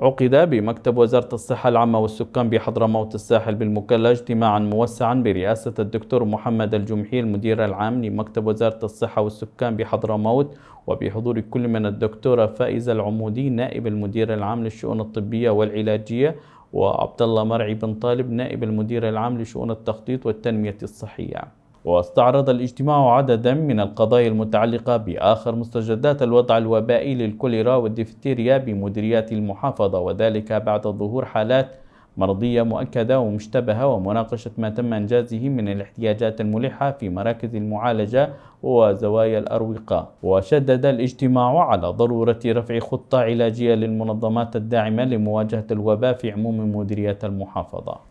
عقد بمكتب وزارة الصحة العامة والسكان بحضرموت الساحل بالمكلا اجتماعا موسعا برئاسة الدكتور محمد الجمحي المدير العام لمكتب وزارة الصحة والسكان بحضرموت وبحضور كل من الدكتورة فائزة العمودي نائب المدير العام للشؤون الطبية والعلاجية وعبد الله مرعي بن طالب نائب المدير العام لشؤون التخطيط والتنمية الصحية واستعرض الاجتماع عددا من القضايا المتعلقة بآخر مستجدات الوضع الوبائي للكوليرا والديفتيريا بمديريات المحافظة وذلك بعد ظهور حالات مرضية مؤكدة ومشتبهة ومناقشة ما تم إنجازه من الاحتياجات الملحة في مراكز المعالجة وزوايا الأروقة وشدد الاجتماع على ضرورة رفع خطة علاجية للمنظمات الداعمة لمواجهة الوباء في عموم مديريات المحافظة